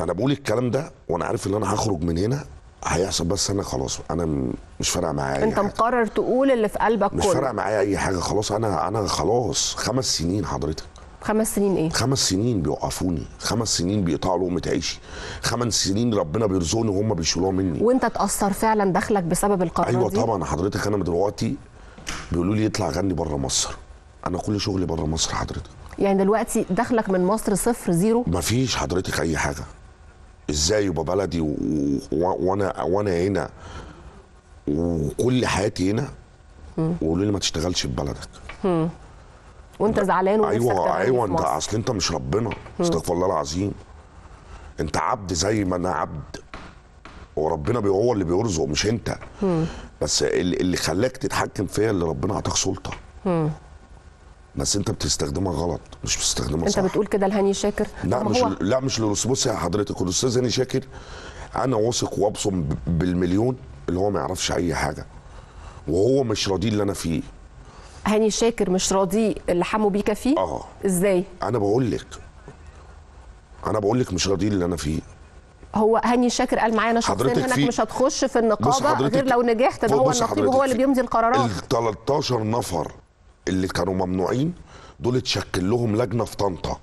انا بقول الكلام ده وانا عارف ان انا هخرج من هنا هيحصل بس انا خلاص انا مش فارقه معايا انت حاجة. مقرر تقول اللي في قلبك مش فارقه معايا اي حاجه خلاص انا انا خلاص خمس سنين حضرتك خمس سنين ايه؟ خمس سنين بيوقفوني، خمس سنين بيقطعوا لقمة عيشي، خمس سنين ربنا بيرزقني وهم بيشيلوها مني. وانت اتأثر فعلا دخلك بسبب القرار أيوة دي؟ ايوه طبعا حضرتك انا دلوقتي بيقولوا لي اطلع غني بره مصر. انا كل شغلي بره مصر حضرتك. يعني دلوقتي دخلك من مصر صفر زيرو؟ مفيش حضرتك اي حاجة، ازاي يبقى بلدي وانا وانا هنا وكل حياتي هنا وقولوا لي ما تشتغلش في بلدك وانت زعلان ايوه ايوه انت اصل انت مش ربنا استغفر الله العظيم انت عبد زي ما انا عبد وربنا هو اللي بيرزق مش انت بس اللي خلاك تتحكم فيا اللي ربنا اعطاك سلطه بس انت بتستخدمها غلط مش بتستخدمها انت صح انت بتقول كده لهاني شاكر لا مش هو... لا مش بص يا حضرتك الاستاذ هاني شاكر انا واثق وابصم بالمليون اللي هو ما يعرفش اي حاجه وهو مش راضي اللي انا فيه هاني شاكر مش راضي اللي حمو بيك فيه اه ازاي انا بقول لك انا بقول لك مش راضي اللي انا فيه هو هاني شاكر قال معايا انا شخصيا انك مش هتخش في النقابه غير لو نجحت ده هو النقيب وهو اللي بيمضي القرارات ال 13 نفر اللي كانوا ممنوعين دول اتشكل لهم لجنه في طنطا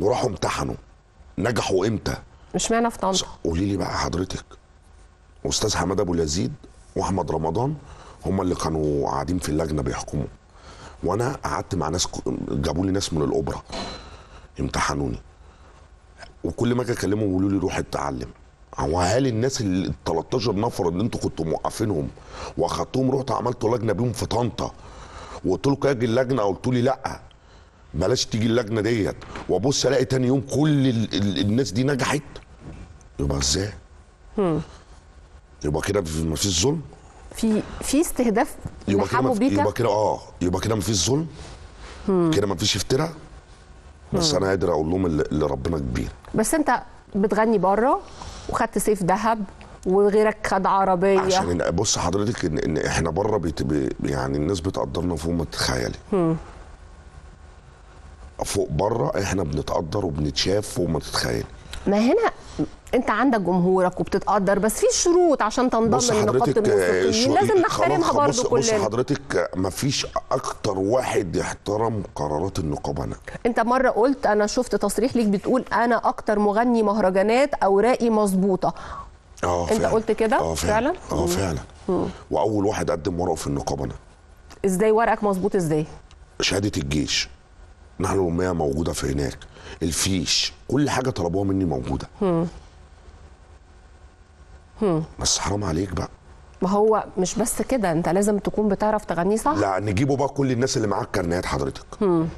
وراحوا امتحنوا نجحوا امتى مش معنى في طنطا قولي لي بقى حضرتك استاذ حماد ابو اليزيد واحمد رمضان هم اللي كانوا قاعدين في اللجنه بيحكموا وانا قعدت مع ناس جابوا لي ناس من الاوبرا امتحنوني وكل ما اجي اكلمهم يقولوا لي روح اتعلم هو هل الناس ال 13 نفر اللي انتوا كنتوا موقفينهم واخدتهم رحتوا عملتوا لجنه بيهم في طنطا وقلت لكم اجي اللجنه قلتوا لي لا بلاش تيجي اللجنه ديت وابص الاقي تاني يوم كل ال ال الناس دي نجحت يبقى ازاي؟ يبقى كده ما فيش ظلم في في استهداف يبقى كده مف... يبقى كده اه يبقى كده ما فيش ظلم كده ما فيش افتراء بس انا قادر اقول لهم اللي ربنا كبير بس انت بتغني بره وخدت سيف دهب وغيرك خد عربيه عشان بص حضرتك ان, إن احنا بره بيت يعني الناس بتقدرنا فوق ما تتخيلي فوق بره احنا بنتقدر وبنتشاف فوق ما تتخيلي ما هنا انت عندك جمهورك وبتتقدر بس في شروط عشان تنضم لنقابه آه، الموسيقيين لازم نحترمها برضه كلنا بص حضرتك ما فيش اكتر واحد يحترم قرارات النقابه انا انت مره قلت انا شفت تصريح ليك بتقول انا اكتر مغني مهرجانات اوراقي مظبوطه اه انت قلت كده آه فعلا اه فعلا, فعلا. واول واحد قدم ورقه في النقابه انا ازاي ورقك مظبوط ازاي شهاده الجيش نهر الأمية موجودة في هناك الفيش كل حاجة طلبوها مني موجودة هم. بس حرام عليك بقى ما هو مش بس كده انت لازم تكون بتعرف تغني صح لا نجيبه بقى كل الناس اللي معاك كرنيات حضرتك هم.